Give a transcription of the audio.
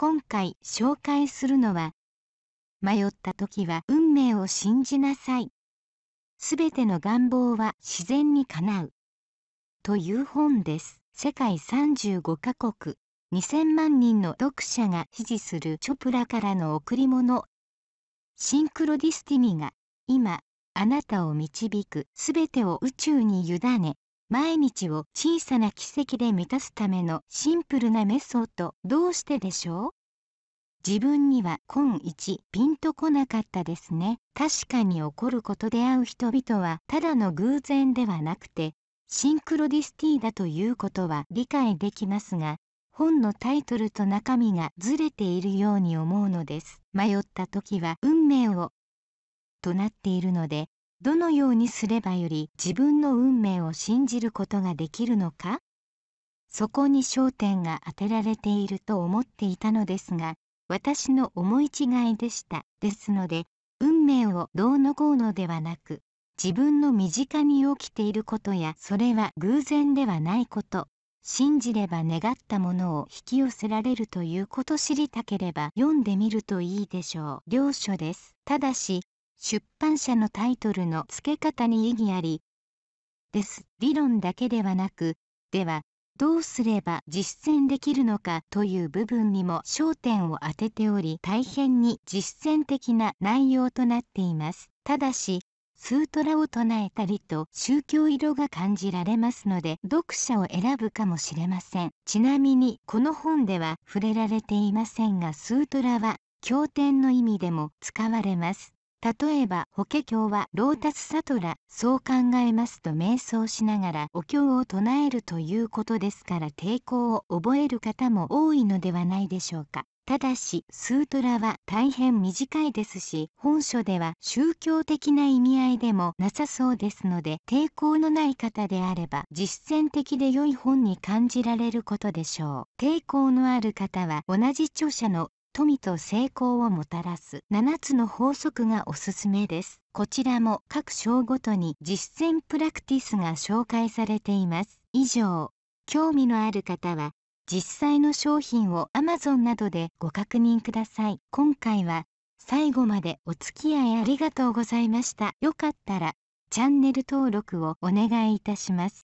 今回紹介するのは迷った時は運命を信じなさいすべての願望は自然に叶うという本です世界35カ国2000万人の読者が支持するチョプラからの贈り物シンクロディスティニが今あなたを導くすべてを宇宙に委ね毎日を小さな奇跡で満たすためのシンプルなメソッドどうしてでしょう自分には今一ピンとこなかったですね確かに起こることで会う人々はただの偶然ではなくてシンクロディスティーだということは理解できますが本のタイトルと中身がずれているように思うのです迷った時は運命をとなっているのでどのようにすればより自分の運命を信じることができるのかそこに焦点が当てられていると思っていたのですが私の思い違いでしたですので運命をどうのこうのではなく自分の身近に起きていることやそれは偶然ではないこと信じれば願ったものを引き寄せられるということ知りたければ読んでみるといいでしょう。両書です。ただし出版社のタイトルの付け方に意義ありです理論だけではなくではどうすれば実践できるのかという部分にも焦点を当てており大変に実践的な内容となっていますただしスートラを唱えたりと宗教色が感じられますので読者を選ぶかもしれませんちなみにこの本では触れられていませんがスートラは経典の意味でも使われます例えば法華経はロータスサトラそう考えますと瞑想しながらお経を唱えるということですから抵抗を覚える方も多いのではないでしょうかただしスートラは大変短いですし本書では宗教的な意味合いでもなさそうですので抵抗のない方であれば実践的で良い本に感じられることでしょう抵抗のある方は同じ著者の富と成功をもたらす7つの法則がおすすめですこちらも各章ごとに実践プラクティスが紹介されています以上興味のある方は実際の商品を Amazon などでご確認ください今回は最後までお付き合いありがとうございましたよかったらチャンネル登録をお願いいたします